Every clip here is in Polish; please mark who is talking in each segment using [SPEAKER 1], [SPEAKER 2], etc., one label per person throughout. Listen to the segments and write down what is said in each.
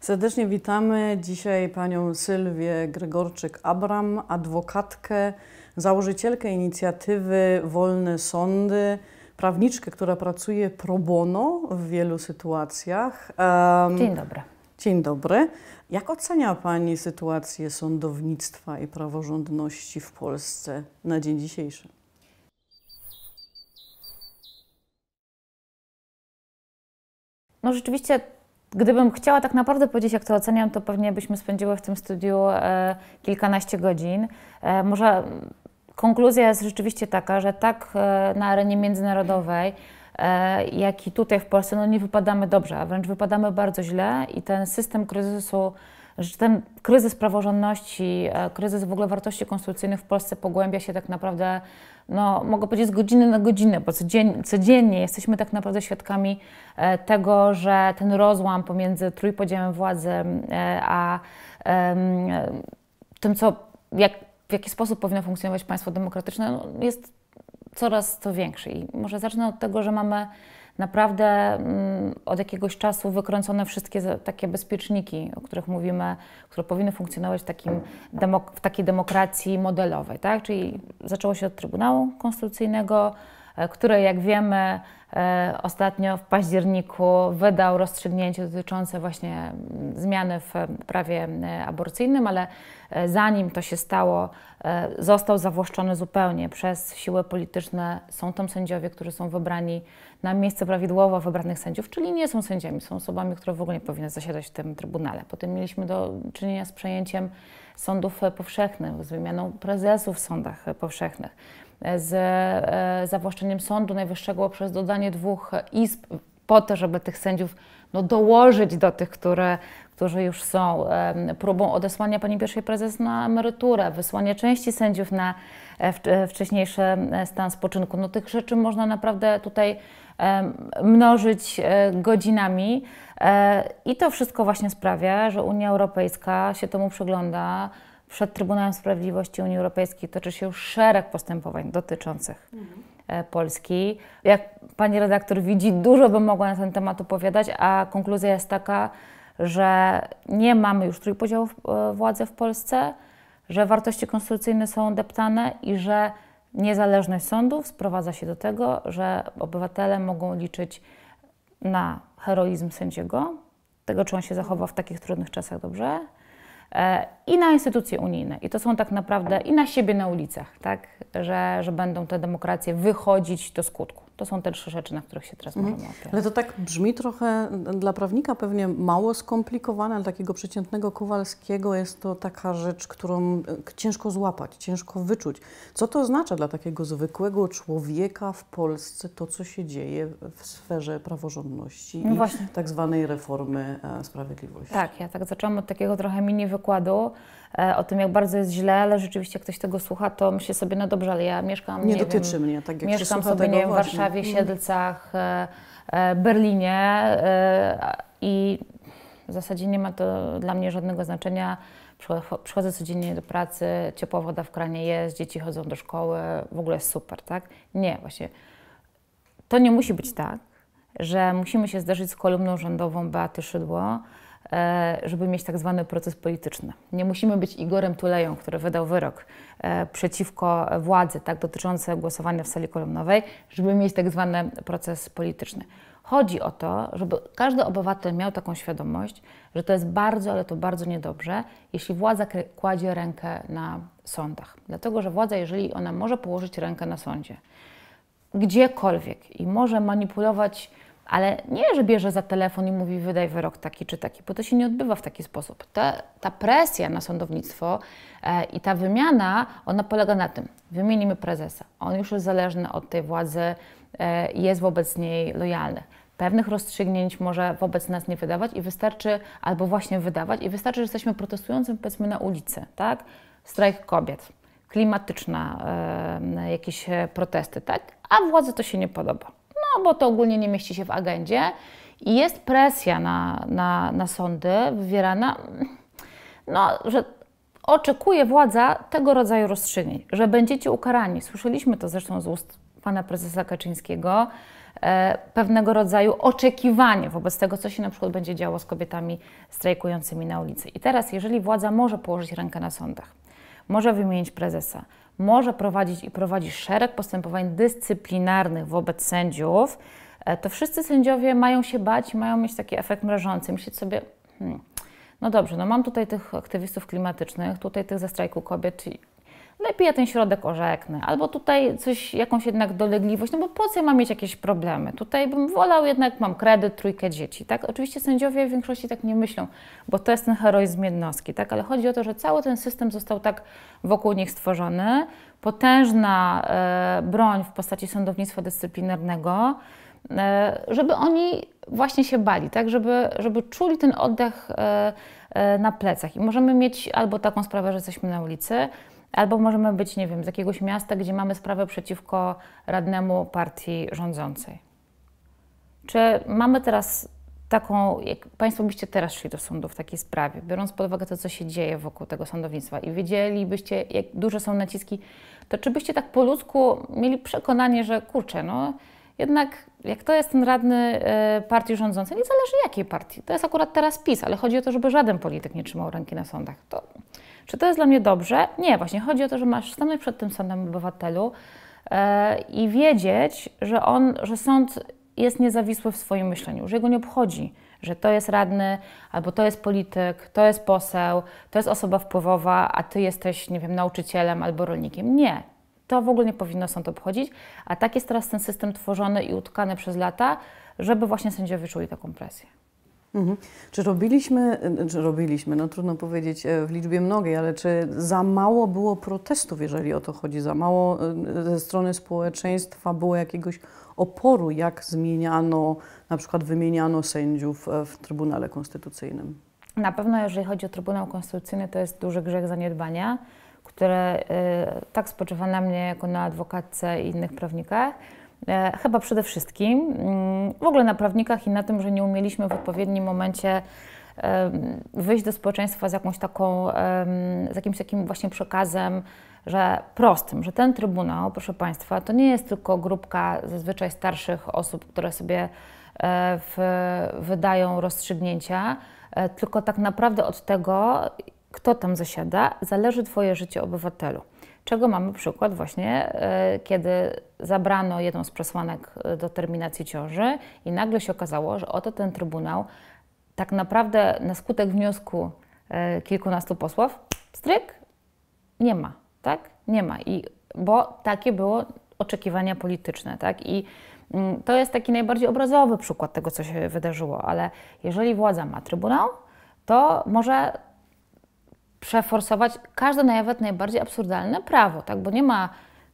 [SPEAKER 1] Serdecznie witamy dzisiaj panią Sylwię Gregorczyk-Abram, adwokatkę, założycielkę inicjatywy Wolne Sądy, prawniczkę, która pracuje pro bono w wielu sytuacjach. Dzień dobry. Dzień dobry. Jak ocenia Pani sytuację sądownictwa i praworządności w Polsce na dzień dzisiejszy?
[SPEAKER 2] No rzeczywiście Gdybym chciała tak naprawdę powiedzieć, jak to oceniam, to pewnie byśmy spędziły w tym studiu e, kilkanaście godzin. E, może konkluzja jest rzeczywiście taka, że tak e, na arenie międzynarodowej, e, jak i tutaj w Polsce, no nie wypadamy dobrze, a wręcz wypadamy bardzo źle i ten system kryzysu że ten kryzys praworządności, e, kryzys w ogóle wartości konstytucyjnych w Polsce pogłębia się tak naprawdę, no, mogę powiedzieć, z godziny na godzinę, bo codzien, codziennie jesteśmy tak naprawdę świadkami e, tego, że ten rozłam pomiędzy trójpodziałem władzy e, a tym, co, jak, w jaki sposób powinno funkcjonować państwo demokratyczne, no, jest coraz to większy. I może zacznę od tego, że mamy naprawdę mm, od jakiegoś czasu wykręcone wszystkie takie bezpieczniki, o których mówimy, które powinny funkcjonować w, takim, w takiej demokracji modelowej. Tak? Czyli zaczęło się od Trybunału Konstytucyjnego, E, który, jak wiemy, e, ostatnio w październiku wydał rozstrzygnięcie dotyczące właśnie zmiany w prawie e, aborcyjnym, ale zanim to się stało, został zawłaszczony zupełnie przez siły polityczne. Są tam sędziowie, którzy są wybrani na miejsce prawidłowo wybranych sędziów, czyli nie są sędziami, są osobami, które w ogóle nie powinny zasiadać w tym trybunale. Potem mieliśmy do czynienia z przejęciem sądów powszechnych, z wymianą prezesów w sądach powszechnych z e, zawłaszczeniem Sądu Najwyższego przez dodanie dwóch izb po to, żeby tych sędziów no, dołożyć do tych, które, którzy już są, próbą odesłania pani pierwszej prezes na emeryturę, wysłanie części sędziów na e, e, wcześniejszy stan spoczynku. No, tych rzeczy można naprawdę tutaj mnożyć godzinami i to wszystko właśnie sprawia, że Unia Europejska się temu przygląda. Przed Trybunałem Sprawiedliwości Unii Europejskiej toczy się już szereg postępowań dotyczących mhm. Polski. Jak pani redaktor widzi, dużo bym mogła na ten temat opowiadać, a konkluzja jest taka, że nie mamy już trójpodziału e, władzy w Polsce, że wartości konstytucyjne są deptane i że niezależność sądów sprowadza się do tego, że obywatele mogą liczyć na heroizm sędziego, tego, czy on się zachowa w takich trudnych czasach dobrze, i na instytucje unijne. I to są tak naprawdę i na siebie na ulicach, tak? że, że będą te demokracje wychodzić do skutku. To są te trzy rzeczy, na których się teraz mhm.
[SPEAKER 1] Ale to tak brzmi trochę dla prawnika pewnie mało skomplikowane, ale takiego przeciętnego Kowalskiego jest to taka rzecz, którą e, ciężko złapać, ciężko wyczuć. Co to oznacza dla takiego zwykłego człowieka w Polsce to, co się dzieje w sferze praworządności no i właśnie. tak zwanej reformy e, sprawiedliwości? Tak,
[SPEAKER 2] ja tak zaczęłam od takiego trochę mini wykładu. E, o tym, jak bardzo jest źle, ale rzeczywiście ktoś tego słucha, to myślę sobie, no dobrze, ale ja mieszkam. Nie, nie dotyczy wiem, mnie, tak jak Mieszkam sobie nie wiem, w Warszawie, mm. Siedlcach, e, e, Berlinie i w zasadzie nie ma to dla mnie żadnego znaczenia. Przychodzę codziennie do pracy, ciepła woda w kranie jest, dzieci chodzą do szkoły, w ogóle jest super, tak? Nie, właśnie. To nie musi być tak, że musimy się zderzyć z kolumną rządową Beaty Szydło, E, żeby mieć tak zwany proces polityczny. Nie musimy być Igorem Tuleją, który wydał wyrok e, przeciwko władzy tak, dotyczący głosowania w sali kolumnowej, żeby mieć tak zwany proces polityczny. Chodzi o to, żeby każdy obywatel miał taką świadomość, że to jest bardzo, ale to bardzo niedobrze, jeśli władza kładzie rękę na sądach. Dlatego, że władza, jeżeli ona może położyć rękę na sądzie, gdziekolwiek i może manipulować ale nie, że bierze za telefon i mówi wydaj wyrok taki czy taki, bo to się nie odbywa w taki sposób. Ta, ta presja na sądownictwo e, i ta wymiana, ona polega na tym, wymienimy prezesa, on już jest zależny od tej władzy, e, jest wobec niej lojalny. Pewnych rozstrzygnięć może wobec nas nie wydawać i wystarczy, albo właśnie wydawać, i wystarczy, że jesteśmy protestującym, powiedzmy, na ulicy, tak? Strajk kobiet, klimatyczna, e, jakieś protesty, tak? A władzy to się nie podoba bo to ogólnie nie mieści się w agendzie. I jest presja na, na, na sądy wywierana, no, że oczekuje władza tego rodzaju rozstrzygnięć, że będziecie ukarani. Słyszeliśmy to zresztą z ust pana prezesa Kaczyńskiego, e, pewnego rodzaju oczekiwanie wobec tego, co się na przykład będzie działo z kobietami strajkującymi na ulicy. I teraz, jeżeli władza może położyć rękę na sądach, może wymienić prezesa, może prowadzić i prowadzi szereg postępowań dyscyplinarnych wobec sędziów, e, to wszyscy sędziowie mają się bać mają mieć taki efekt mrażący. Myśleć sobie, hmm, no dobrze, no mam tutaj tych aktywistów klimatycznych, tutaj tych ze strajku kobiet, lepiej ja ten środek orzeknę. Albo tutaj coś, jakąś jednak dolegliwość, no bo po co ja mam mieć jakieś problemy? Tutaj bym wolał jednak, mam kredyt, trójkę dzieci, tak? Oczywiście sędziowie w większości tak nie myślą, bo to jest ten heroizm jednostki, tak? Ale chodzi o to, że cały ten system został tak wokół nich stworzony, potężna e, broń w postaci sądownictwa dyscyplinarnego, e, żeby oni właśnie się bali, tak? Żeby, żeby czuli ten oddech e, e na plecach. I możemy mieć albo taką sprawę, że jesteśmy na ulicy, Albo możemy być, nie wiem, z jakiegoś miasta, gdzie mamy sprawę przeciwko radnemu partii rządzącej. Czy mamy teraz taką, jak Państwo byście teraz szli do sądu w takiej sprawie, biorąc pod uwagę to, co się dzieje wokół tego sądownictwa i wiedzielibyście, jak duże są naciski, to czy byście tak po ludzku mieli przekonanie, że kurczę, no jednak jak to jest ten radny y, partii rządzącej, nie zależy jakiej partii, to jest akurat teraz PiS, ale chodzi o to, żeby żaden polityk nie trzymał ręki na sądach, to czy to jest dla mnie dobrze? Nie, właśnie chodzi o to, że masz stanąć przed tym sądem obywatelu yy, i wiedzieć, że on, że sąd jest niezawisły w swoim myśleniu, że jego nie obchodzi, że to jest radny, albo to jest polityk, to jest poseł, to jest osoba wpływowa, a ty jesteś, nie wiem, nauczycielem albo rolnikiem. Nie. To w ogóle nie powinno sąd obchodzić, a tak jest teraz ten system tworzony i utkany przez lata, żeby właśnie sędziowie czuli taką presję.
[SPEAKER 1] Mhm. Czy robiliśmy, y, czy robiliśmy, no trudno powiedzieć e, w liczbie mnogiej, ale czy za mało było protestów, jeżeli o to chodzi, za mało y, ze strony społeczeństwa było jakiegoś oporu, jak zmieniano, na przykład wymieniano sędziów e, w Trybunale Konstytucyjnym?
[SPEAKER 2] Na pewno, jeżeli chodzi o Trybunał Konstytucyjny, to jest duży grzech zaniedbania, które y, tak spoczywa na mnie jako na adwokatce i innych prawnikach, E, chyba przede wszystkim mm, w ogóle na prawnikach i na tym, że nie umieliśmy w odpowiednim momencie wyjść do społeczeństwa z jakąś taką, z jakimś takim właśnie przekazem, że prostym, że ten Trybunał, proszę Państwa, to nie jest tylko grupka zazwyczaj starszych osób, które sobie e, w, wydają rozstrzygnięcia, e, tylko tak naprawdę od tego, kto tam zasiada, zależy Twoje życie obywatelu czego mamy przykład właśnie, e, kiedy zabrano jedną z przesłanek e, do terminacji ciąży i nagle się okazało, że oto ten Trybunał tak naprawdę na skutek wniosku e, kilkunastu posłów, stryk, nie ma, tak? Nie ma. I, bo takie było oczekiwania polityczne, tak? I mm, to jest taki najbardziej obrazowy przykład tego, co się wydarzyło, ale jeżeli władza ma Trybunał, to może przeforsować każde nawet najbardziej absurdalne prawo, tak? Bo nie ma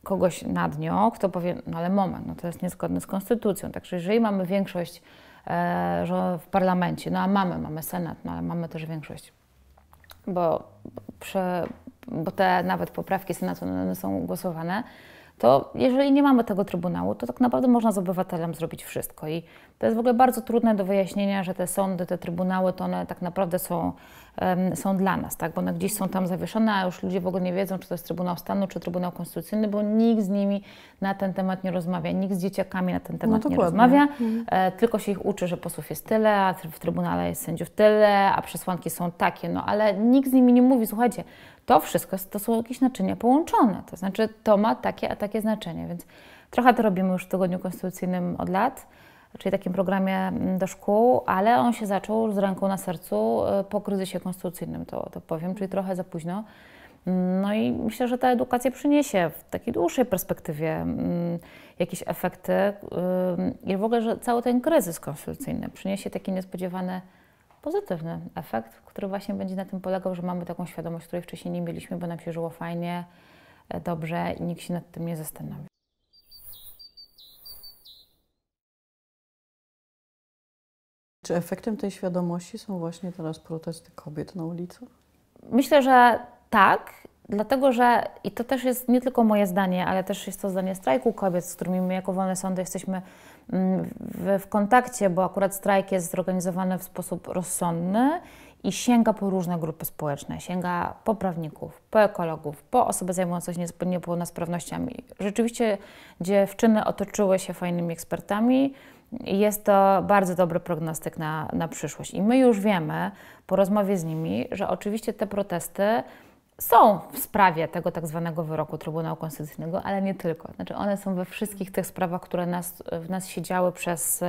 [SPEAKER 2] kogoś nad nią, kto powie, no ale moment, no to jest niezgodne z konstytucją. Także jeżeli mamy większość e, w parlamencie, no a mamy, mamy senat, no ale mamy też większość, bo, prze, bo te nawet poprawki senatu no, są głosowane, to jeżeli nie mamy tego Trybunału, to tak naprawdę można z obywatelem zrobić wszystko. I to jest w ogóle bardzo trudne do wyjaśnienia, że te sądy, te Trybunały, to one tak naprawdę są są dla nas, tak? bo one gdzieś są tam zawieszone, a już ludzie w ogóle nie wiedzą, czy to jest Trybunał Stanu, czy Trybunał Konstytucyjny, bo nikt z nimi na ten temat nie rozmawia, nikt z dzieciakami na ten temat no nie rozmawia, mhm. E, tylko się ich uczy, że posłów jest tyle, a w Trybunale jest sędziów tyle, a przesłanki są takie, no ale nikt z nimi nie mówi, słuchajcie, to wszystko to są jakieś naczynia połączone, to znaczy to ma takie, a takie znaczenie, więc trochę to robimy już w Tygodniu Konstytucyjnym od lat, czyli takim programie mm, do szkół, ale on się zaczął z ręką na sercu y, po kryzysie konstytucyjnym, to, to powiem, czyli trochę za późno. Mm, no i myślę, że ta edukacja przyniesie w takiej dłuższej perspektywie mm, jakieś efekty y, i w ogóle, że cały ten kryzys konstytucyjny przyniesie taki niespodziewany pozytywny efekt, który właśnie będzie na tym polegał, że mamy taką świadomość, której wcześniej nie mieliśmy, bo nam się żyło fajnie, e, dobrze i nikt się nad tym nie zastanawia.
[SPEAKER 1] Czy efektem tej świadomości są właśnie teraz protesty kobiet na ulicach? Myślę,
[SPEAKER 2] że tak, dlatego że i to też jest nie tylko moje zdanie, ale też jest to zdanie strajku kobiet, z którymi my jako Wolne Sądy jesteśmy mm, w, w kontakcie, bo akurat strajk jest zorganizowany w sposób rozsądny i sięga po różne grupy społeczne. Sięga po prawników, po ekologów, po osoby zajmujące się niepełnosprawnościami. Rzeczywiście dziewczyny otoczyły się fajnymi ekspertami. Jest to bardzo dobry prognostyk na, na przyszłość. I my już wiemy po rozmowie z nimi, że oczywiście te protesty są w sprawie tego tak zwanego wyroku Trybunału Konstytucyjnego, ale nie tylko. Znaczy one są we wszystkich tych sprawach, które nas, w nas siedziały przez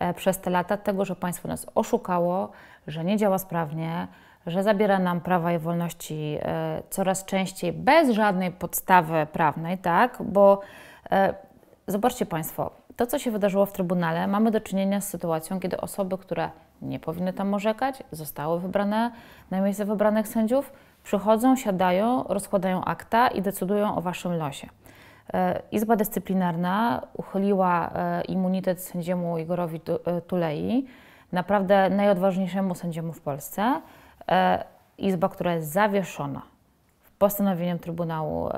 [SPEAKER 2] E, przez te lata tego, że państwo nas oszukało, że nie działa sprawnie, że zabiera nam prawa i wolności e, coraz częściej bez żadnej podstawy prawnej, tak? Bo e, zobaczcie Państwo, to co się wydarzyło w Trybunale, mamy do czynienia z sytuacją, kiedy osoby, które nie powinny tam orzekać, zostały wybrane na miejsce wybranych sędziów, przychodzą, siadają, rozkładają akta i decydują o Waszym losie. E, izba Dyscyplinarna uchyliła e, immunitet sędziemu Igorowi e, Tulei, naprawdę najodważniejszemu sędziemu w Polsce. Izba, która jest zawieszona postanowieniem Trybunału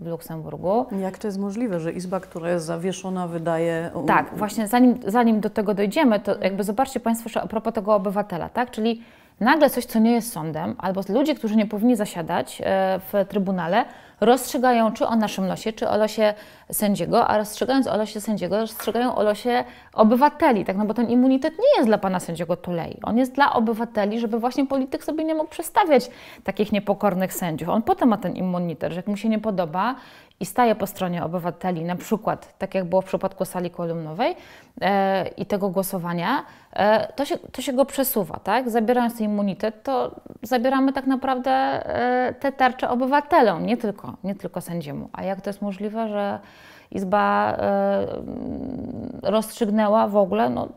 [SPEAKER 2] w Luksemburgu. Jak to jest możliwe,
[SPEAKER 1] że izba, która jest zawieszona, wydaje. Tak, właśnie
[SPEAKER 2] zanim, zanim do tego dojdziemy, to jakby zobaczcie Państwo a propos tego obywatela, tak? Czyli nagle coś, co nie jest sądem, albo ludzi, którzy nie powinni zasiadać w Trybunale, rozstrzygają czy o naszym losie, czy o losie sędziego, a rozstrzygając o losie sędziego, rozstrzygają o losie obywateli, tak? No bo ten immunitet nie jest dla pana sędziego Tulei. On jest dla obywateli, żeby właśnie polityk sobie nie mógł przestawiać takich niepokornych sędziów. On potem ma ten immunitet, że jak mu się nie podoba i staje po stronie obywateli, na przykład tak jak było w przypadku sali kolumnowej e, i tego głosowania, e, to, się, to się go przesuwa, tak? Zabierając immunitet, to zabieramy tak naprawdę e, te tarcze obywatelom, nie tylko, nie tylko sędziemu. A jak to jest możliwe, że Izba e, rozstrzygnęła w ogóle, no,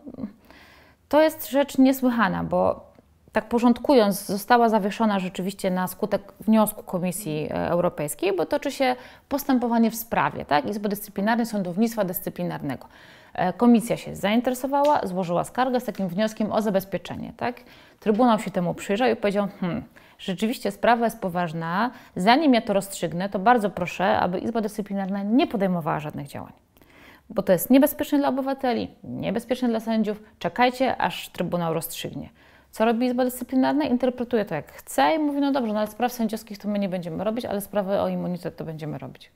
[SPEAKER 2] to jest rzecz niesłychana, bo tak porządkując, została zawieszona rzeczywiście na skutek wniosku Komisji e, Europejskiej, bo toczy się postępowanie w sprawie tak? Izby Dyscyplinarnej Sądownictwa Dyscyplinarnego. E, Komisja się zainteresowała, złożyła skargę z takim wnioskiem o zabezpieczenie. Tak? Trybunał się temu przyjrzał i powiedział, hmm, rzeczywiście sprawa jest poważna, zanim ja to rozstrzygnę, to bardzo proszę, aby Izba Dyscyplinarna nie podejmowała żadnych działań bo to jest niebezpieczne dla obywateli, niebezpieczne dla sędziów. Czekajcie, aż Trybunał rozstrzygnie. Co robi Izba Dyscyplinarna? Interpretuje to jak chce i mówi, no dobrze, no ale spraw sędziowskich to my nie będziemy robić, ale sprawy o immunitet to będziemy robić.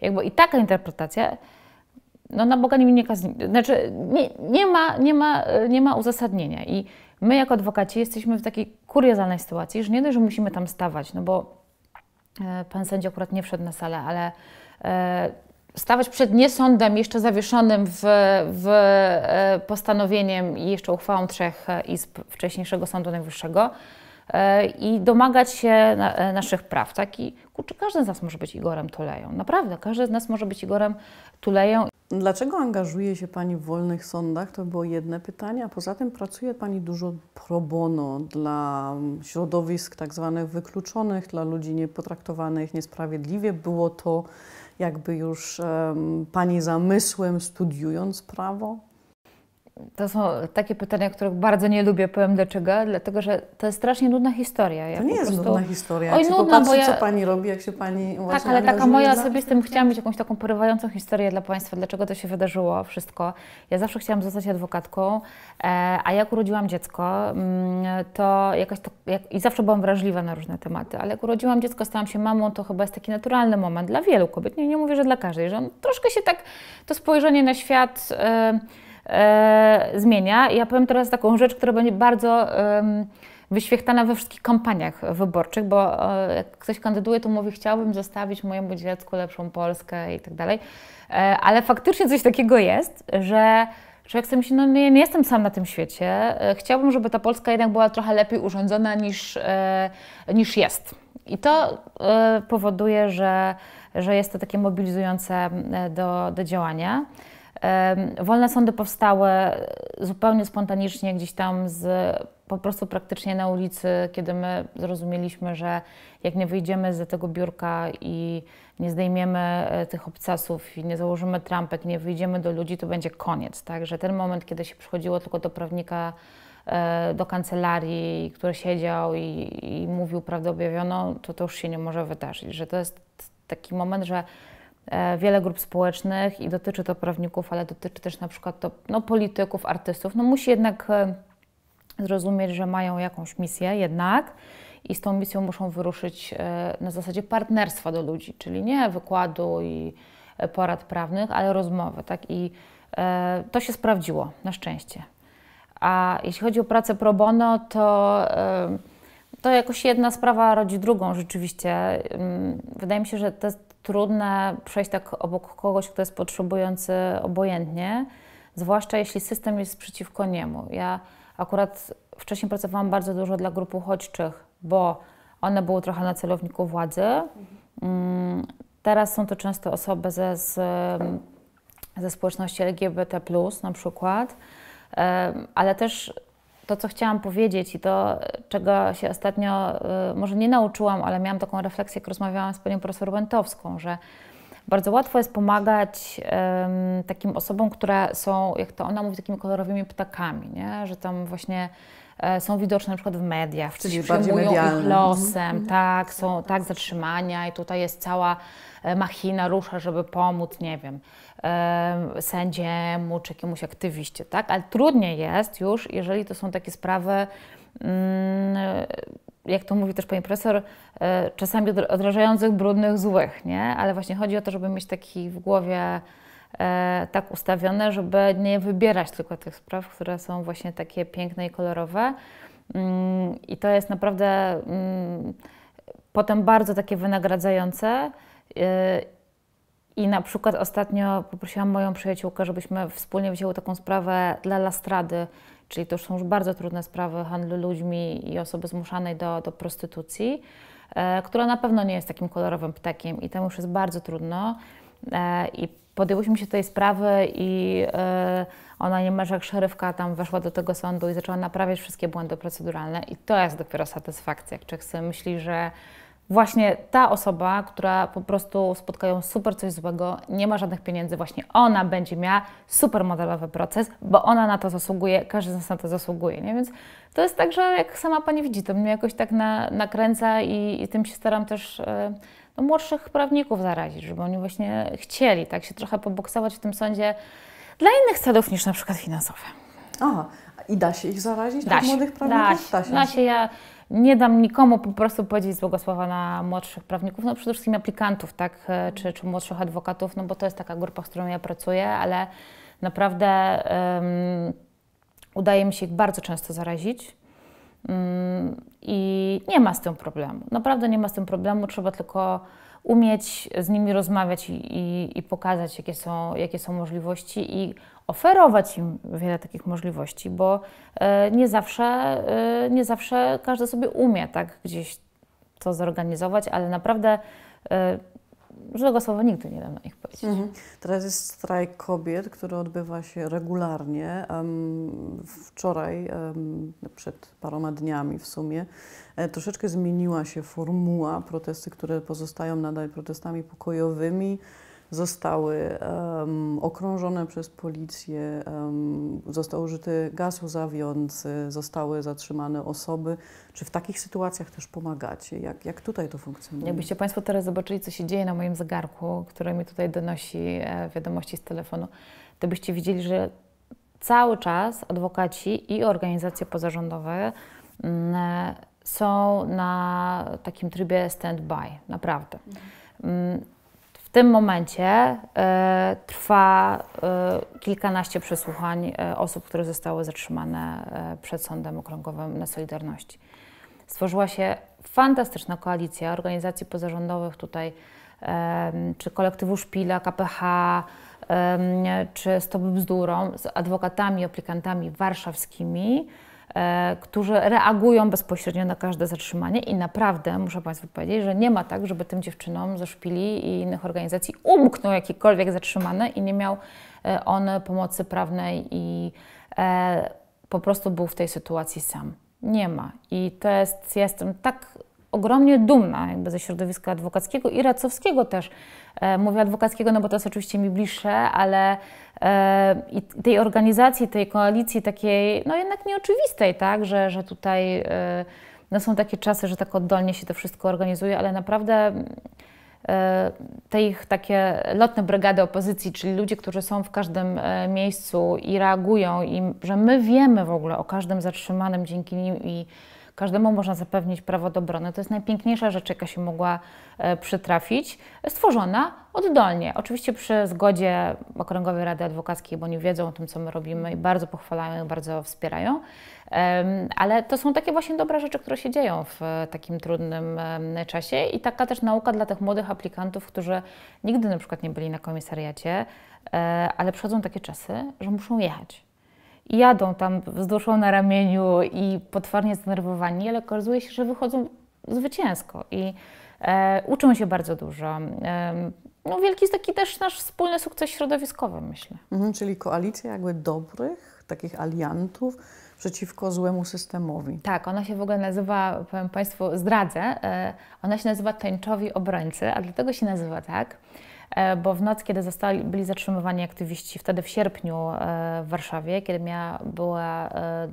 [SPEAKER 2] Jakby i taka interpretacja, no na Boga nie, znaczy, nie, nie, ma, nie, ma, nie ma uzasadnienia. I my jako adwokaci jesteśmy w takiej kuriozalnej sytuacji, że nie dość, że musimy tam stawać, no bo e, pan sędzia akurat nie wszedł na salę, ale e, stawać przed niesądem jeszcze zawieszonym w, w e, postanowieniem i jeszcze uchwałą trzech e, izb wcześniejszego Sądu Najwyższego e, i domagać się na, naszych praw. Tak? I kurczę, każdy z nas może być Igorem Tuleją. Naprawdę, każdy z nas może być Igorem
[SPEAKER 1] Tuleją. Dlaczego angażuje się Pani w wolnych sądach? To było jedno pytanie, a poza tym pracuje Pani dużo pro bono dla mm, środowisk tak zwanych wykluczonych, dla ludzi niepotraktowanych niesprawiedliwie. Było to jakby już pani zamysłem studiując prawo? to są takie pytania,
[SPEAKER 2] których bardzo nie lubię, powiem dlaczego, dlatego że to jest strasznie nudna historia. Ja to nie jest prostu... nudna
[SPEAKER 1] historia. Oj, jak nudna, bo ja... co pani robi, jak się pani tak, właśnie Tak, ale taka moja osobista,
[SPEAKER 2] bym mieć jakąś taką porywającą historię dla państwa, dlaczego to się wydarzyło, wszystko. Ja zawsze chciałam zostać adwokatką, e, a jak urodziłam dziecko, mm, to jakaś to, jak... i zawsze byłam wrażliwa na różne tematy, ale jak urodziłam dziecko, stałam się mamą, to chyba jest taki naturalny moment dla wielu kobiet, nie, nie mówię, że dla każdej, że on troszkę się tak, to spojrzenie na świat... Yy, e, zmienia. Ja powiem teraz taką rzecz, która będzie bardzo e, wyświechtana we wszystkich kampaniach wyborczych, bo e, jak ktoś kandyduje, to mówi, chciałbym zostawić mojemu dziecku lepszą Polskę i tak dalej. E, ale faktycznie coś takiego jest, że człowiek sobie myśli: no nie, nie jestem sam na tym świecie, e, chciałbym, żeby ta Polska jednak była trochę lepiej urządzona niż, e, niż jest. I to powoduje, że, że jest to takie mobilizujące do, do działania. Wolne sądy powstały zupełnie spontanicznie, gdzieś tam z, po prostu praktycznie na ulicy, kiedy my zrozumieliśmy, że jak nie wyjdziemy z tego biurka i nie zdejmiemy e, tych obcasów i nie założymy trampek, nie wyjdziemy do ludzi, to będzie koniec. Także ten moment, kiedy się przychodziło tylko do prawnika, e, do kancelarii, który siedział i, i mówił prawdę objawioną, to to już się nie może wydarzyć. Że to jest taki moment, że E, wiele grup społecznych i dotyczy to prawników, ale dotyczy też na przykład to, no, polityków, artystów. No, musi jednak e, zrozumieć, że mają jakąś misję jednak i z tą misją muszą wyruszyć e, na zasadzie partnerstwa do ludzi, czyli nie wykładu i porad prawnych, ale rozmowy. Tak? I to się sprawdziło, na szczęście. A jeśli chodzi o pracę pro bono, to, to jakoś jedna sprawa rodzi drugą rzeczywiście. Mm, wydaje mi się, że to jest trudne przejść tak obok kogoś, kto jest potrzebujący obojętnie, zwłaszcza jeśli system jest przeciwko niemu. Ja akurat wcześniej pracowałam bardzo dużo dla grup uchodźczych, bo one były trochę na celowniku władzy. Mm, teraz są to często osoby ze, z, ze społeczności LGBT, na przykład, ale też to, co chciałam powiedzieć i to, czego się ostatnio y, może nie nauczyłam, ale miałam taką refleksję, jak rozmawiałam z panią profesor Bentowską, że bardzo łatwo jest pomagać um, takim osobom, które są, jak to ona mówi, takimi kolorowymi ptakami, nie? że tam właśnie e, są widoczne na przykład w mediach, czyli bardziej ich losem, mm -hmm. tak, są tak zatrzymania i tutaj jest cała E, machina rusza, żeby pomóc, nie wiem, e, sędziemu czy jakiemuś aktywiście, tak? Ale trudniej jest już, jeżeli to są takie sprawy, mm, jak to mówi też pani profesor, e, czasami odrażających, brudnych, złych, nie? Ale właśnie chodzi o to, żeby mieć taki w głowie tak ustawione, żeby nie wybierać tylko tych spraw, które są właśnie takie piękne i kolorowe. Mm, I to jest naprawdę mm, potem bardzo takie wynagradzające. I na przykład ostatnio poprosiłam moją przyjaciółkę, żebyśmy wspólnie wzięły taką sprawę dla Lastrady, czyli to są już bardzo trudne sprawy handlu ludźmi i osoby zmuszanej do, do prostytucji, e, która na pewno nie jest takim kolorowym ptakiem i tam już jest bardzo trudno. E, I podjęłyśmy się tej sprawy i e, ona niemalże jak szeryfka tam weszła do tego sądu i zaczęła naprawiać wszystkie błędy proceduralne i to jest dopiero satysfakcja, jak człowiek myśli, że właśnie ta osoba, która po prostu spotkają super coś złego, nie ma żadnych pieniędzy, właśnie ona będzie miała super modelowy proces, bo ona na to zasługuje, każdy z nas na to zasługuje, nie? Więc to jest tak, że jak sama Pani widzi, to mnie jakoś tak na, nakręca i, i tym się staram też... Yy, młodszych prawników zarazić, żeby oni właśnie chcieli tak się trochę poboksować w tym sądzie dla innych celów niż na przykład finansowe. Aha, i da się ich zarazić, da młodych prawników? Da się. Da się. Da się. Ja nie dam nikomu po prostu powiedzieć złego słowa na młodszych prawników, no przede wszystkim aplikantów, tak, e, czy, czy młodszych adwokatów, no bo to jest taka grupa, z którą ja pracuję, ale naprawdę um, udaje mi się ich bardzo często zarazić. Um, I nie ma z tym problemu. Naprawdę nie ma z tym problemu, trzeba tylko umieć z nimi rozmawiać i, i, i, pokazać, jakie są, jakie są możliwości i oferować im wiele takich możliwości, bo e, nie, zawsze, e, nie zawsze każdy sobie umie tak gdzieś to zorganizować, ale naprawdę e, żadnego słowa nigdy
[SPEAKER 1] nie dam na nich powiedzieć. Mhm. Teraz jest strajk kobiet, który odbywa się regularnie. wczoraj, przed paroma dniami w sumie, e, troszeczkę zmieniła się formuła. Protesty, które pozostają nadal protestami pokojowymi, zostały um, okrążone przez policję, um, został użyty gaz łzawiący, zostały zatrzymane osoby. Czy w takich sytuacjach też pomagacie? Jak, jak tutaj to funkcjonuje? Jakbyście
[SPEAKER 2] Państwo teraz zobaczyli, co się dzieje na moim zegarku, który mi tutaj donosi e, wiadomości z telefonu, to byście widzieli, że cały czas adwokaci i organizacje pozarządowe mm, e, są na takim trybie stand-by, naprawdę. Mhm. Mm, w tym momencie y, trwa y, kilkanaście przesłuchań y, osób, które zostały zatrzymane przed Sądem Okręgowym na Solidarności. Stworzyła się fantastyczna koalicja organizacji pozarządowych tutaj, czy kolektywu Szpila, KPH, czy Stop Bzdurą, z adwokatami, aplikantami warszawskimi, E, którzy reagują bezpośrednio na każde zatrzymanie i naprawdę muszę Państwu powiedzieć, że nie ma tak, żeby tym dziewczynom ze szpili i innych organizacji umknął jakikolwiek zatrzymany i nie miał e, on pomocy prawnej i e, po prostu był w tej sytuacji sam. Nie ma. I to jest, jestem tak ogromnie dumna jakby ze środowiska adwokackiego i radcowskiego też. E, mówię adwokackiego, no bo to jest oczywiście mi bliższe, ale e, i tej organizacji, tej koalicji takiej, no jednak nieoczywistej, tak, że, że tutaj e, no są takie czasy, że tak oddolnie się to wszystko organizuje, ale naprawdę mm, te ich takie lotne brygady opozycji, czyli ludzie, którzy są w każdym miejscu i reagują, i że my wiemy w ogóle o każdym zatrzymanym dzięki nim i każdemu można zapewnić prawo do obrony. To jest najpiękniejsza rzecz, jaka się mogła e, przytrafić, stworzona oddolnie. Oczywiście przy zgodzie Okręgowej Rady Adwokackiej, bo oni wiedzą o tym, co my robimy i bardzo pochwalają, bardzo wspierają. Ale to są takie właśnie dobre rzeczy, które się dzieją w e, takim trudnym czasie i taka też nauka dla tych młodych aplikantów, którzy nigdy na przykład nie byli na komisariacie, e, ale przychodzą takie czasy, że muszą jechać jadą tam z duszą na ramieniu i potwornie zdenerwowani, ale okazuje się, że wychodzą zwycięsko i e, uczą się bardzo dużo. E, no wielki jest taki też nasz wspólny sukces środowiskowy, myślę. Mhm, czyli koalicja jakby dobrych, takich aliantów, przeciwko złemu systemowi. Tak, ona się w ogóle nazywa, powiem Państwu, zdradzę, e, ona się nazywa Tańczowi Obrońcy, a dlatego się nazywa tak, E, bo w noc, kiedy zostali, byli zatrzymywani aktywiści, wtedy w sierpniu e, w Warszawie, kiedy miała, była, e,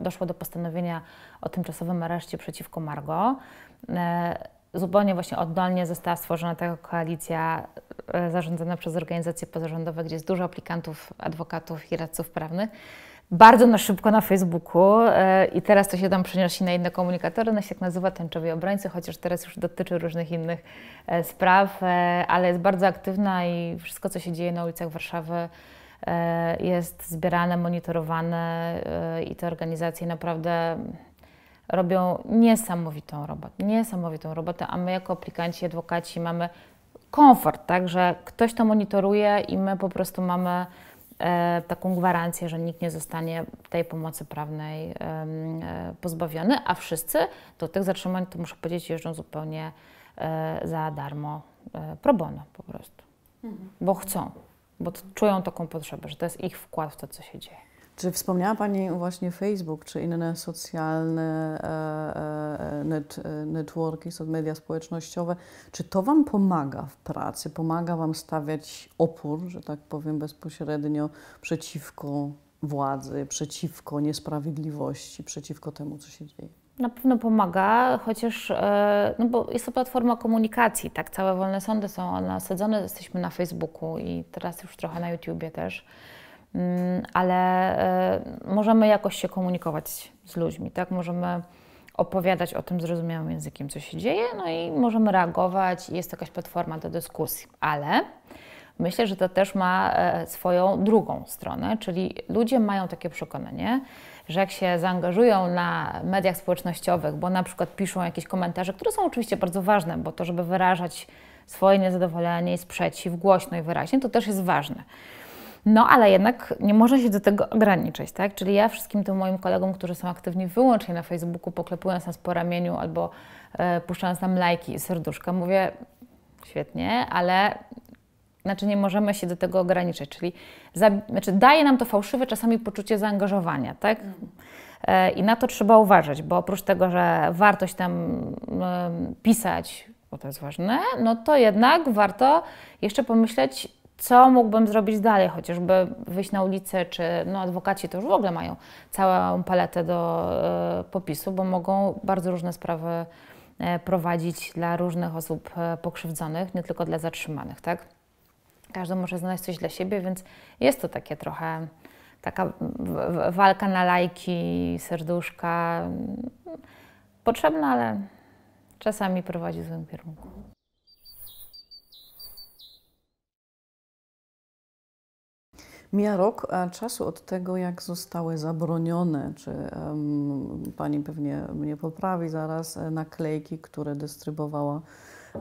[SPEAKER 2] doszło do postanowienia o tymczasowym areszcie przeciwko Margo, zupełnie właśnie oddolnie została stworzona taka koalicja zarządzana przez organizacje pozarządowe, gdzie jest dużo aplikantów, adwokatów i radców prawnych bardzo na szybko na Facebooku e, i teraz to się tam przenosi na inne komunikatory, no się tak nazywa tęczowi obrońcy, chociaż teraz już dotyczy różnych innych e, spraw, e, ale jest bardzo aktywna i wszystko, co się dzieje na ulicach Warszawy jest zbierane, monitorowane i te organizacje naprawdę robią niesamowitą robotę, niesamowitą robotę, a my jako aplikanci, adwokaci mamy komfort, tak, że ktoś to monitoruje i my po prostu mamy E, taką gwarancję, że nikt nie zostanie tej pomocy prawnej e, pozbawiony, a wszyscy do tych zatrzymań, to muszę powiedzieć, jeżdżą zupełnie e, za darmo, pro bono po prostu, mhm. bo chcą,
[SPEAKER 1] bo czują taką potrzebę, że to jest ich wkład w to, co się dzieje. Czy wspomniała Pani właśnie Facebook, czy inne socjalne e, e, e, net, networki, media społecznościowe? Czy to Wam pomaga w pracy? Pomaga Wam stawiać opór, że tak powiem, bezpośrednio przeciwko władzy, przeciwko niesprawiedliwości, przeciwko temu, co się dzieje?
[SPEAKER 2] Na pewno pomaga, chociaż no bo jest to platforma komunikacji, tak? Całe wolne sądy są nasadzone, jesteśmy na Facebooku i teraz już trochę na YouTubie też. Mm, ale e, możemy jakoś się komunikować z ludźmi, tak? Możemy opowiadać o tym zrozumiałym językiem, co się dzieje, no i możemy reagować, jest jakaś platforma do dyskusji, ale myślę, że to też ma e, swoją drugą stronę, czyli ludzie mają takie przekonanie, że jak się zaangażują na mediach społecznościowych, bo na przykład piszą jakieś komentarze, które są oczywiście bardzo ważne, bo to, żeby wyrażać swoje niezadowolenie i sprzeciw głośno i wyraźnie, to też jest ważne. No ale jednak nie można się do tego ograniczyć, tak? Czyli ja wszystkim tym moim kolegom, którzy są aktywni wyłącznie na Facebooku, poklepując nas po ramieniu albo e, puszczając nam lajki i serduszka, mówię świetnie, ale znaczy nie możemy się do tego ograniczyć, czyli za, znaczy daje nam to fałszywe czasami poczucie zaangażowania, tak? E, I na to trzeba uważać, bo oprócz tego, że wartość tam e, pisać, bo to jest ważne, no to jednak warto jeszcze pomyśleć, co mógłbym zrobić dalej, chociażby wyjść na ulicę, czy no, adwokaci to już w ogóle mają całą paletę do e, popisu, bo mogą bardzo różne sprawy e, prowadzić dla różnych osób e, pokrzywdzonych, nie tylko dla zatrzymanych, tak? Każdy może znaleźć coś dla siebie, więc jest to takie trochę taka walka na lajki, serduszka. Mm, potrzebna, ale czasami prowadzi w
[SPEAKER 1] złym kierunku. Mija rok czasu od tego, jak zostały zabronione, czy um, pani pewnie mnie poprawi zaraz, e, naklejki, które dystrybowała.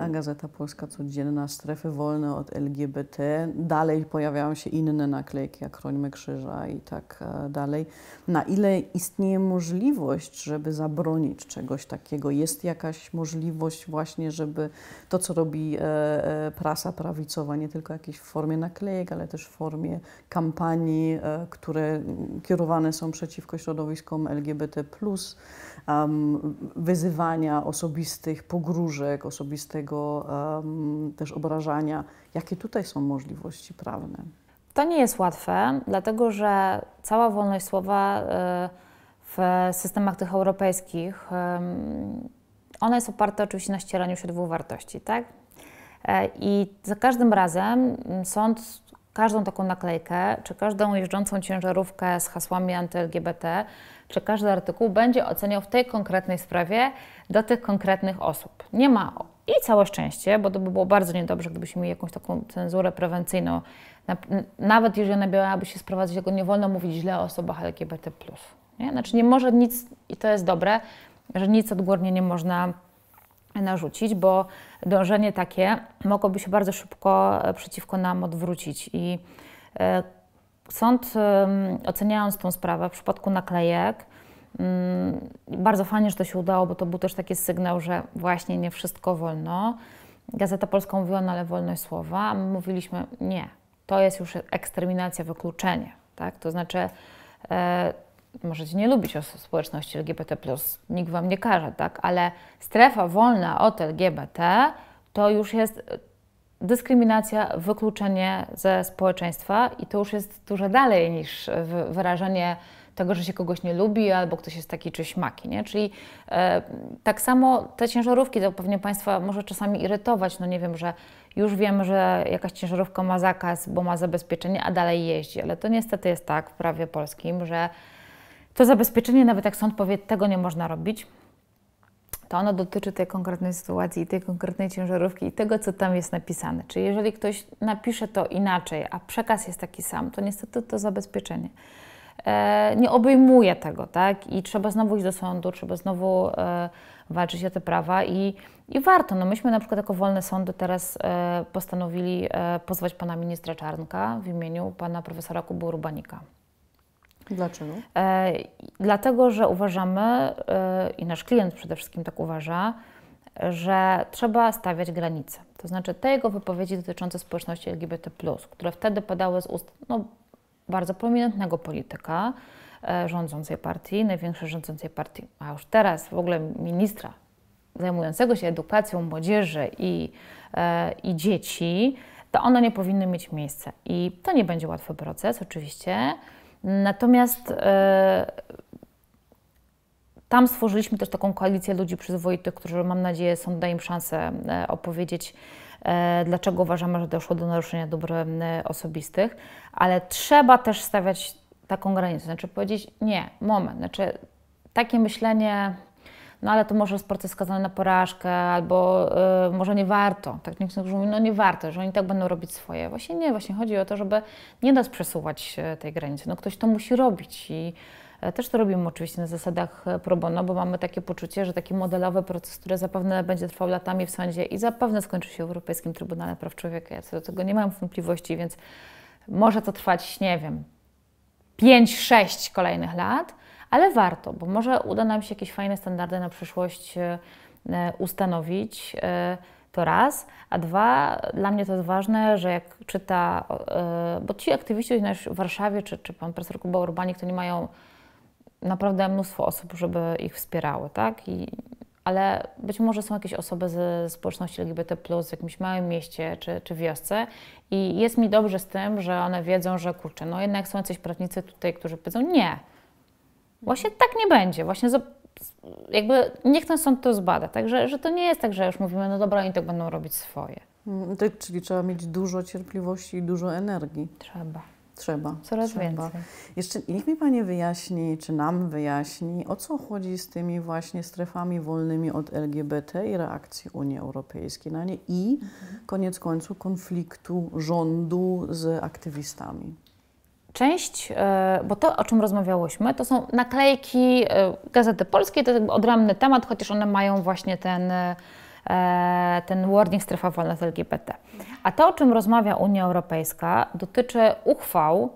[SPEAKER 1] Gazeta Polska Codzienna, strefy wolne od LGBT, dalej pojawiają się inne naklejki, jak akronimy krzyża i tak e, dalej. Na ile istnieje możliwość, żeby zabronić czegoś takiego? Jest jakaś możliwość właśnie, żeby to, co robi e, e, prasa prawicowa, nie tylko w formie naklejek, ale też w formie kampanii, które kierowane są przeciwko środowiskom LGBT+, wyzywania osobistych pogróżek, osobistego tego um, też obrażania. Jakie tutaj są możliwości prawne?
[SPEAKER 2] To nie jest łatwe, dlatego że cała wolność słowa e, w systemach tych europejskich, ona jest oparta oczywiście na ścieraniu się dwóch wartości, tak? E, I za każdym razem sąd każdą taką naklejkę, czy każdą jeżdżącą ciężarówkę z hasłami anty-LGBT, czy każdy artykuł będzie oceniał w tej konkretnej sprawie do tych konkretnych osób. Nie ma i całe szczęście, bo to by było bardzo niedobrze, gdybyśmy mieli jakąś taką cenzurę prewencyjną. Nawet jeżeli ona miałaby się sprowadzać, tego nie wolno mówić źle o osobach LGBT. Nie? Znaczy nie może nic, i to jest dobre, że nic odgórnie nie można narzucić, bo dążenie takie mogłoby się bardzo szybko e, przeciwko nam odwrócić. I e, sąd, oceniając tą sprawę w przypadku naklejek, Mm, bardzo fajnie, że to się udało, bo to był też taki sygnał, że właśnie nie wszystko wolno. Gazeta Polska mówiła, no ale wolność słowa, a my mówiliśmy, nie, to jest już eksterminacja, wykluczenie. Tak? To znaczy, e, możecie nie lubić społeczności LGBT, nikt wam nie każe, tak? ale strefa wolna od LGBT to już jest dyskryminacja, wykluczenie ze społeczeństwa i to już jest dużo dalej niż wyrażenie tego, że się kogoś nie lubi albo ktoś jest taki czy śmaki, nie? Czyli e, tak samo te ciężarówki, to pewnie Państwa może czasami irytować, no nie wiem, że już wiem, że jakaś ciężarówka ma zakaz, bo ma zabezpieczenie, a dalej jeździ, ale to niestety jest tak w prawie polskim, że to zabezpieczenie, nawet jak sąd powie, tego nie można robić, to ono dotyczy tej konkretnej sytuacji i tej konkretnej ciężarówki i tego, co tam jest napisane. Czyli jeżeli ktoś napisze to inaczej, a przekaz jest taki sam, to niestety to zabezpieczenie E, nie obejmuje tego, tak? I trzeba znowu iść do sądu, trzeba znowu e, walczyć o te prawa i, i warto. No myśmy na przykład jako Wolne Sądy teraz e, postanowili pozwać pana ministra Czarnka w imieniu pana profesora Kubu Rubanika. Dlaczego? E, dlatego, że uważamy e, i nasz klient przede wszystkim tak uważa, że trzeba stawiać granice. To znaczy te jego wypowiedzi dotyczące społeczności LGBT, które wtedy padały z ust no, bardzo prominentnego polityka e, rządzącej partii, największej rządzącej partii, a już teraz w ogóle ministra zajmującego się edukacją młodzieży i, e, i dzieci, to one nie powinny mieć miejsca. I to nie będzie łatwy proces, oczywiście. Natomiast e, tam stworzyliśmy też taką koalicję ludzi przyzwoitych, którzy mam nadzieję są, da im szansę opowiedzieć E, dlaczego uważamy, że doszło do naruszenia dóbr e, osobistych, ale trzeba też stawiać taką granicę, znaczy powiedzieć nie, moment, znaczy takie myślenie no ale to może jest proces skazany na porażkę, albo e, może nie warto. Tak niektórzy mówią, no nie warto, że oni tak będą robić swoje. Właśnie nie, właśnie chodzi o to, żeby nie dać przesuwać tej granicy. No ktoś to musi robić i E, też to robimy oczywiście na zasadach e, pro bono, bo mamy takie poczucie, że taki modelowy proces, który zapewne będzie trwał latami w sądzie i zapewne skończy się w Europejskim Trybunale Praw Człowieka, ja co do tego nie mam wątpliwości, więc może to trwać, nie wiem, 5-6 kolejnych lat, ale warto, bo może uda nam się jakieś fajne standardy na przyszłość e, ustanowić. To raz, a dwa, dla mnie to jest ważne, że jak czyta, bo ci aktywiści w Warszawie, czy, czy pan profesor Kuba Urbanik, to nie mają naprawdę mnóstwo osób, żeby ich wspierały, tak? I, ale być może są jakieś osoby ze społeczności LGBT, w jakimś małym mieście czy, czy wiosce, i jest mi dobrze z tym, że one wiedzą, że kurczę, no jednak są jacyś pracownicy tutaj, którzy powiedzą nie. Właśnie tak nie będzie. Właśnie jakby nie chcąc to zbada. Także że to nie jest tak, że już mówimy, no dobra, oni tak będą robić swoje.
[SPEAKER 1] Mm, tak, czyli trzeba mieć dużo cierpliwości i dużo energii. Trzeba. Trzeba. Coraz trzeba. więcej. Jeszcze niech mi Pani wyjaśni, czy nam wyjaśni, o co chodzi z tymi właśnie strefami wolnymi od LGBT i reakcji Unii Europejskiej na nie i mhm. koniec końców konfliktu rządu z aktywistami. Część, e, bo to, o czym rozmawiałyśmy, to są naklejki
[SPEAKER 2] e, Gazety Polskiej, to jest odrębny temat, chociaż one mają właśnie ten e, E, ten wording strefa wolna od LGBT. A to, o czym rozmawia Unia Europejska, dotyczy uchwał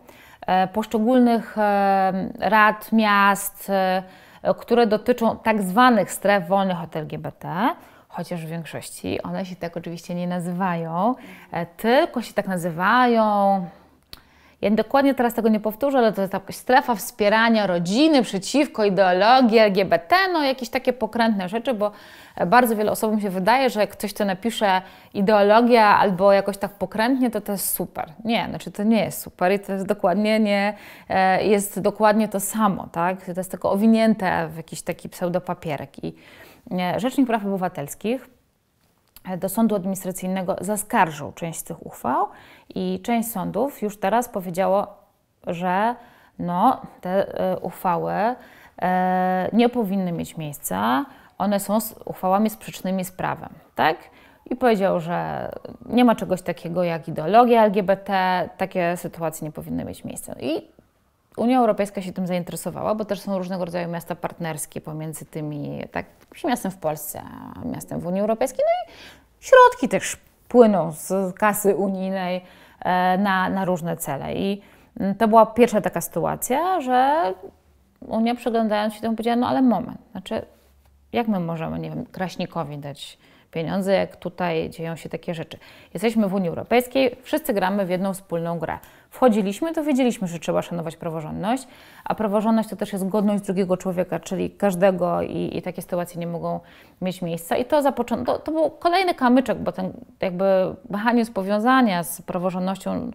[SPEAKER 2] e, poszczególnych e, rad, miast, które dotyczą tak zwanych stref wolnych od LGBT, chociaż w większości one się tak oczywiście nie nazywają, tylko się tak nazywają ja dokładnie teraz tego nie powtórzę, ale to jest jakaś strefa wspierania rodziny przeciwko ideologii LGBT, no jakieś takie pokrętne rzeczy, bo e, bardzo wielu osobom się wydaje, że jak ktoś to napisze ideologia albo jakoś tak pokrętnie, to to jest super. Nie, znaczy to nie jest super i to jest dokładnie nie, e, jest dokładnie to samo, tak? To jest tylko owinięte w jakiś taki pseudopapierek. I e, Rzecznik Praw Obywatelskich E, do sądu administracyjnego zaskarżył część z tych uchwał i część sądów już teraz powiedziało, że no, te e, uchwały e, nie powinny mieć miejsca, one są uchwałami sprzecznymi z prawem, tak? i powiedział, że nie ma czegoś takiego jak ideologia LGBT, takie sytuacje nie powinny mieć miejsca. I Unia Europejska się tym zainteresowała, bo też są różnego rodzaju miasta partnerskie pomiędzy tymi, tak, miastem w Polsce, a miastem w Unii Europejskiej. No i Środki też płyną z kasy unijnej e, na, na różne cele. I mm, to była pierwsza taka sytuacja, że Unia przeglądając się temu powiedziała, no ale moment, znaczy jak my możemy, nie wiem, Kraśnikowi dać pieniądze, jak tutaj dzieją się takie rzeczy. Jesteśmy w Unii Europejskiej, wszyscy gramy w jedną wspólną grę. Wchodziliśmy, to wiedzieliśmy, że trzeba szanować praworządność, a praworządność to też jest godność drugiego człowieka, czyli każdego i, i takie sytuacje nie mogą mieć miejsca. I to zapoczę... to, to był kolejny kamyczek, bo ten jakby mechanizm powiązania z praworządnością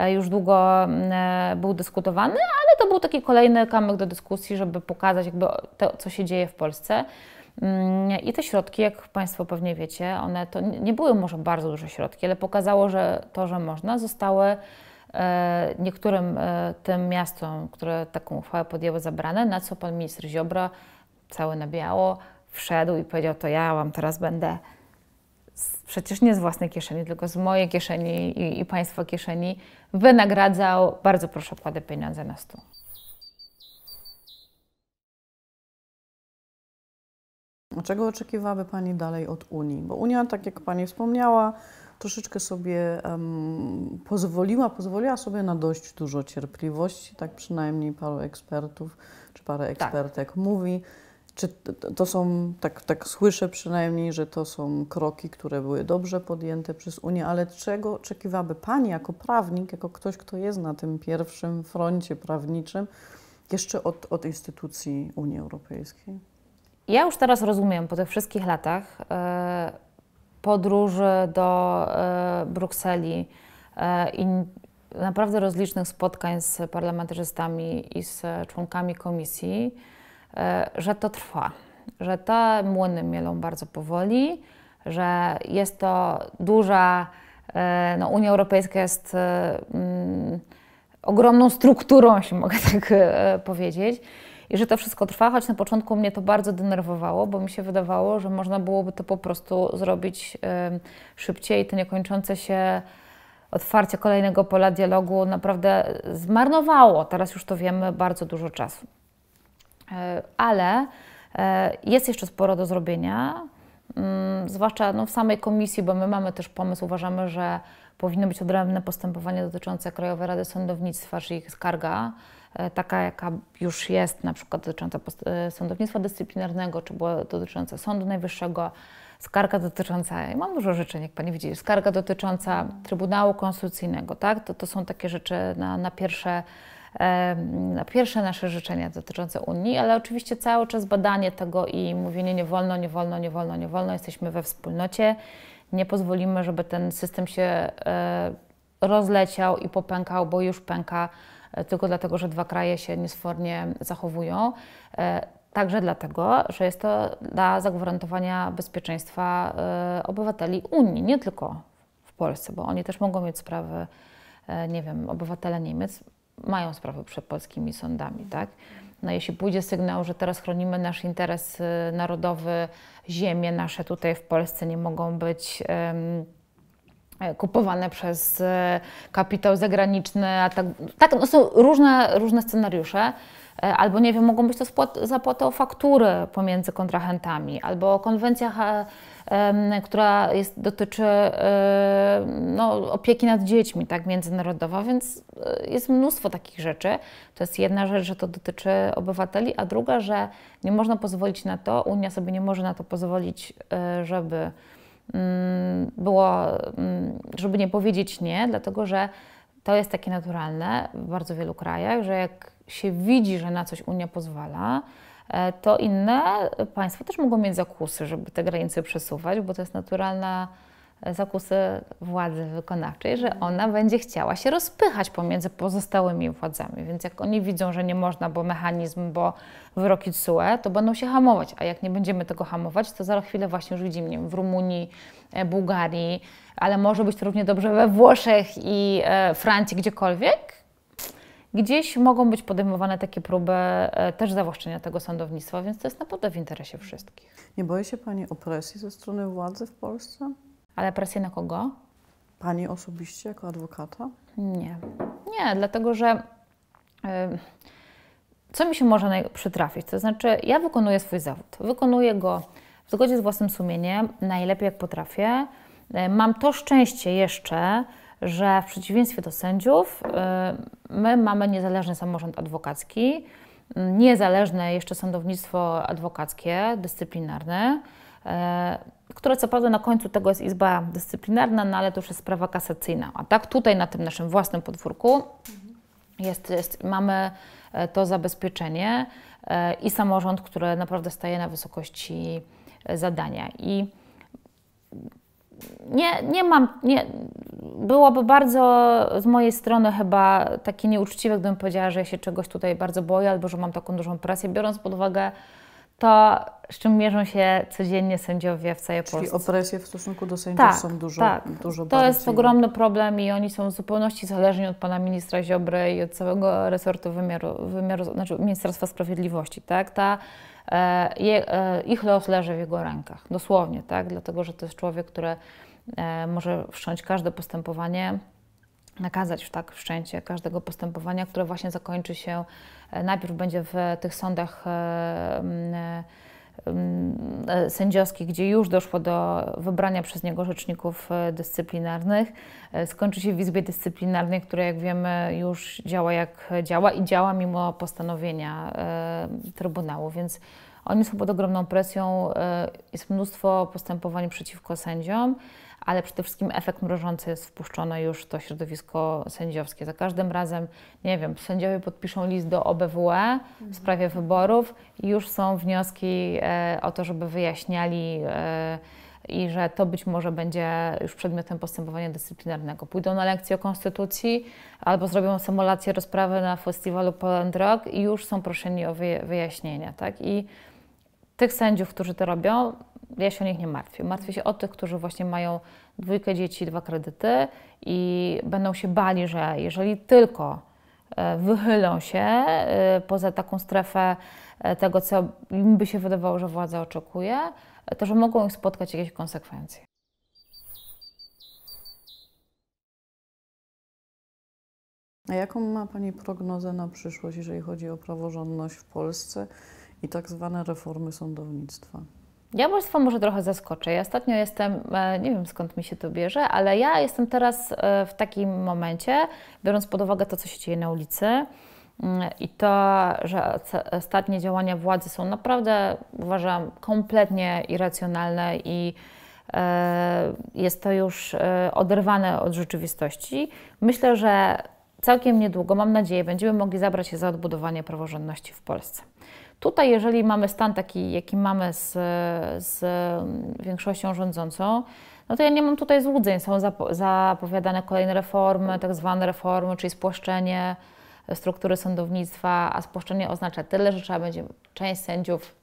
[SPEAKER 2] e, już długo e, był dyskutowany, ale to był taki kolejny kamyk do dyskusji, żeby pokazać jakby to, co się dzieje w Polsce. Mm, I te środki, jak Państwo pewnie wiecie, one to nie były może bardzo duże środki, ale pokazało, że to, że można, zostały e, niektórym e, tym miastom, które taką uchwałę podjęły, zabrane, na co pan minister Ziobro cały na biało wszedł i powiedział, to ja wam teraz będę przecież nie z własnej kieszeni, tylko z mojej kieszeni i, i państwa kieszeni wynagradzał, bardzo proszę, kładę pieniądze na stół.
[SPEAKER 1] Czego oczekiwałaby Pani dalej od Unii? Bo Unia, tak jak Pani wspomniała, troszeczkę sobie um, pozwoliła, pozwoliła sobie na dość dużo cierpliwości, tak przynajmniej paru ekspertów czy parę tak. ekspertek tak. mówi. Czy to są, tak, tak słyszę przynajmniej, że to są kroki, które były dobrze podjęte przez Unię, ale czego oczekiwałaby Pani jako prawnik, jako ktoś, kto jest na tym pierwszym froncie prawniczym, jeszcze od, od instytucji Unii Europejskiej?
[SPEAKER 2] Ja już teraz rozumiem po tych wszystkich latach e, podróży do e, Brukseli e, i naprawdę rozlicznych spotkań z parlamentarzystami i z członkami komisji, że to trwa, że te młyny mielą bardzo powoli, że jest to duża, no Unia Europejska jest mm, ogromną strukturą, jeśli mogę tak powiedzieć i że to wszystko trwa, choć na początku mnie to bardzo denerwowało, bo mi się wydawało, że można byłoby to po prostu zrobić szybciej. To niekończące się otwarcie kolejnego pola dialogu naprawdę zmarnowało, teraz już to wiemy, bardzo dużo czasu. E, ale e, jest jeszcze sporo do zrobienia, mm, zwłaszcza no, w samej komisji, bo my mamy też pomysł, uważamy, że powinno być odrębne postępowanie dotyczące Krajowej Rady Sądownictwa, czyli skarga E, taka jaka już jest, na przykład dotycząca e, sądownictwa dyscyplinarnego, czy była dotycząca Sądu Najwyższego, skarga dotycząca, i mam dużo rzeczy, jak Pani widzi, skarga dotycząca Trybunału Konstytucyjnego, tak? To, to są takie rzeczy na, na pierwsze na pierwsze nasze życzenia dotyczące Unii, ale oczywiście cały czas badanie tego i mówienie nie wolno, nie wolno, nie wolno, nie wolno, jesteśmy we wspólnocie, nie pozwolimy, żeby ten system się e, rozleciał i popękał, bo już pęka E, tylko dlatego, że dwa kraje się niesfornie zachowują. E, także dlatego, że jest to dla zagwarantowania bezpieczeństwa e, obywateli Unii, nie tylko w Polsce, bo oni też mogą mieć sprawy, nie wiem, obywatele Niemiec mają sprawy przed polskimi sądami, tak? No, jeśli pójdzie sygnał, że teraz chronimy nasz interes narodowy, ziemie nasze tutaj w Polsce nie mogą być. E, kupowane przez e, kapitał zagraniczny, a tak, tak no są różne, różne scenariusze. E, albo nie wiem, mogą być to zapłaty o faktury pomiędzy kontrahentami, albo o konwencjach, która jest, dotyczy no, opieki nad dziećmi, tak, międzynarodowa, więc jest mnóstwo takich rzeczy. To jest jedna rzecz, że to dotyczy obywateli, a druga, że nie można pozwolić na to, Unia sobie nie może na to pozwolić, żeby Mm, było, mm, żeby nie powiedzieć nie, dlatego że to jest takie naturalne w bardzo wielu krajach, że jak się widzi, że na coś Unia pozwala, e, to inne państwa też mogą mieć zakusy, żeby te granice przesuwać, bo to jest naturalna zakusy władzy wykonawczej, że ona będzie chciała się rozpychać pomiędzy pozostałymi władzami. Więc jak oni widzą, że nie można, bo mechanizm, bo wyroki TSUE, to będą się hamować. A jak nie będziemy tego hamować, to za chwilę właśnie już widzimy nie wiem, w Rumunii, e, Bułgarii, ale może być to równie dobrze we Włoszech i e, Francji, gdziekolwiek, gdzieś mogą być podejmowane takie próby e, też zawłaszczenia tego sądownictwa,
[SPEAKER 1] więc to jest naprawdę w interesie wszystkich. Nie boi się Pani opresji ze strony władzy w Polsce? Ale presję na kogo? Pani osobiście, jako adwokata?
[SPEAKER 2] Nie. Nie, dlatego że yy, co mi się może przytrafić? To znaczy, ja wykonuję swój zawód. Wykonuję go w zgodzie z własnym sumieniem, najlepiej jak potrafię. Yy, mam to szczęście jeszcze, że w przeciwieństwie do sędziów, yy, my mamy niezależny samorząd adwokacki, niezależne jeszcze sądownictwo adwokackie, dyscyplinarne. E, które co prawda na końcu tego jest Izba Dyscyplinarna, no ale to już jest sprawa kasacyjna. A tak tutaj na tym naszym własnym podwórku jest, jest, mamy e, to zabezpieczenie e, i samorząd, który naprawdę staje na wysokości e, zadania. I nie, nie mam, nie, byłoby bardzo z mojej strony chyba takie nieuczciwe, gdybym powiedziała, że ja się czegoś tutaj bardzo boję albo że mam taką dużą presję, biorąc pod uwagę to, z czym mierzą się codziennie sędziowie w całej Polsce. Czyli opresje w stosunku do sędziów tak, są dużo, tak. dużo bardziej. To jest ogromny problem i oni są w zupełności zależni od pana ministra Ziobry i od całego resortu wymiaru, wymiaru znaczy Ministerstwa Sprawiedliwości. Tak? Ta, e, e, ich los leży w jego rękach, dosłownie, tak? dlatego że to jest człowiek, który e, może wszcząć każde postępowanie nakazać tak wszczęcie każdego postępowania, które właśnie zakończy się, e, najpierw będzie w tych sądach e, mm, e, mm, sędziowskich, gdzie już doszło do wybrania przez niego rzeczników dyscyplinarnych. Skończy się w Izbie Dyscyplinarnej, która, jak wiemy, już działa jak działa i działa mimo postanowienia Trybunału, więc oni są pod ogromną presją. Jest mnóstwo postępowań przeciwko sędziom ale przede wszystkim efekt mrożący jest wpuszczony już w to środowisko sędziowskie. Za każdym razem, nie wiem, sędziowie podpiszą list do OBWE w sprawie wyborów i już są wnioski e, o to, żeby wyjaśniali e, i że to być może będzie już przedmiotem postępowania dyscyplinarnego. Pójdą na lekcję o konstytucji albo zrobią symulację rozprawy na festiwalu Poland Rock i już są proszeni o wyjaśnienia. Tak? I tych sędziów, którzy to robią, ja się o nich nie martwię. Martwię się o tych, którzy właśnie mają dwójkę dzieci, dwa kredyty i będą się bali, że jeżeli tylko e, wychylą się e, poza taką strefę e, tego, co im by się wydawało, że władza oczekuje, to że mogą ich spotkać jakieś konsekwencje.
[SPEAKER 1] A jaką ma Pani prognozę na przyszłość, jeżeli chodzi o praworządność w Polsce i tak zwane reformy sądownictwa?
[SPEAKER 2] Ja Państwa może trochę zaskoczę. Ja ostatnio jestem, e, nie wiem skąd mi się to bierze, ale ja jestem teraz e, w takim momencie, biorąc pod uwagę to, co się dzieje na ulicy mm, i to, że ostatnie działania władzy są naprawdę, uważam, kompletnie irracjonalne i e, jest to już oderwane od rzeczywistości. Myślę, że całkiem niedługo, mam nadzieję, będziemy mogli zabrać się za odbudowanie praworządności w Polsce. Tutaj, jeżeli mamy stan taki, jaki mamy z, z mm, większością rządzącą, no to ja nie mam tutaj złudzeń. Są zapowiadane kolejne reformy, tak zwane reformy, czyli spłaszczenie struktury sądownictwa, a spłaszczenie oznacza tyle, że trzeba będzie część sędziów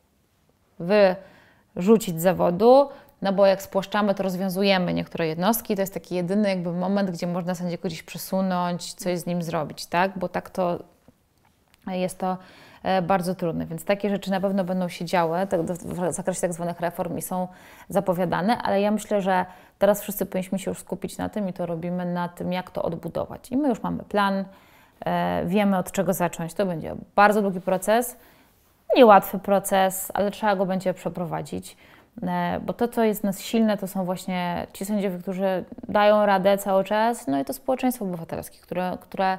[SPEAKER 2] wyrzucić z zawodu, no bo jak spłaszczamy, to rozwiązujemy niektóre jednostki. To jest taki jedyny jakby moment, gdzie można sędziego gdzieś przesunąć, coś z nim zrobić, tak? Bo tak to jest to E, bardzo trudny. Więc takie rzeczy na pewno będą się działy tak, w zakresie tak zwanych reform i są zapowiadane, ale ja myślę, że teraz wszyscy powinniśmy się już skupić na tym i to robimy na tym, jak to odbudować. I my już mamy plan, e, wiemy od czego zacząć. To będzie bardzo długi proces, niełatwy proces, ale trzeba go będzie przeprowadzić e, bo to, co jest nas silne, to są właśnie ci sędziowie, którzy dają radę cały czas, no i to społeczeństwo obywatelskie, które, które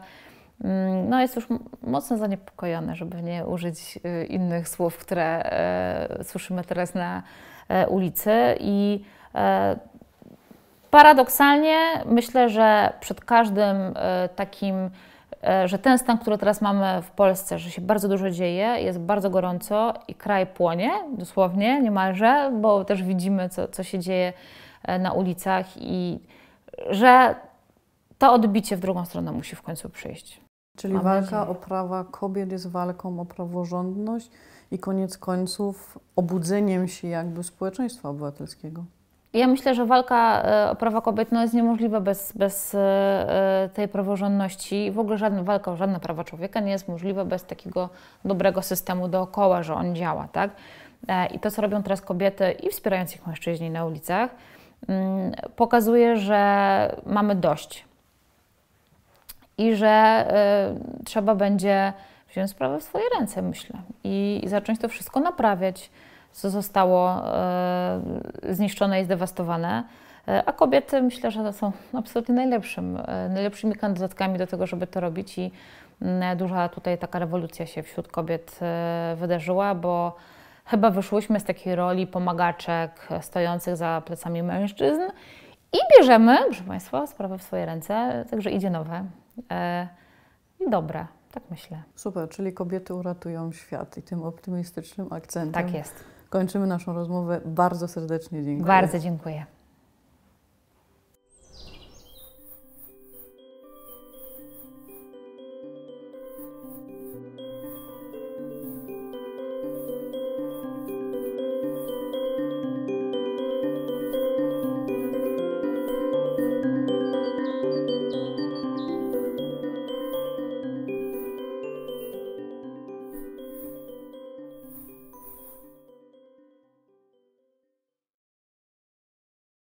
[SPEAKER 2] Mm, no, jest już mocno zaniepokojony, żeby nie użyć y, innych słów, które e, słyszymy teraz na e, ulicy. I e, paradoksalnie myślę, że przed każdym takim, że ten stan, który teraz mamy w Polsce, że się bardzo dużo dzieje, jest bardzo gorąco i kraj płonie, dosłownie niemalże, bo też widzimy, co, co się dzieje na ulicach i że to odbicie w drugą stronę musi w końcu przyjść.
[SPEAKER 1] Czyli Mam walka nadzieję. o prawa kobiet jest walką o praworządność i koniec końców obudzeniem się jakby społeczeństwa obywatelskiego.
[SPEAKER 2] Ja myślę, że walka e, o prawa kobiet no, jest niemożliwa bez, bez e, e, tej praworządności. W ogóle żadna walka o żadne prawa człowieka nie jest możliwa bez takiego dobrego systemu dookoła, że on działa. Tak? I to, co robią teraz kobiety i wspierając ich mężczyźni na ulicach, mm, pokazuje, że mamy dość i że y, trzeba będzie wziąć sprawę w swoje ręce, myślę, i, i zacząć to wszystko naprawiać, co zostało y, zniszczone i zdewastowane. Y, a kobiety myślę, że są absolutnie najlepszym, y, najlepszymi kandydatkami do tego, żeby to robić i mm, duża tutaj taka rewolucja się wśród kobiet y, wydarzyła, bo chyba wyszłyśmy z takiej roli pomagaczek stojących za plecami mężczyzn i bierzemy, proszę Państwa, sprawę w swoje ręce, także idzie nowe. E,
[SPEAKER 1] i dobre. Tak myślę. Super, czyli kobiety uratują świat i tym optymistycznym akcentem. Tak jest. Kończymy naszą rozmowę. Bardzo serdecznie dziękuję. Bardzo dziękuję.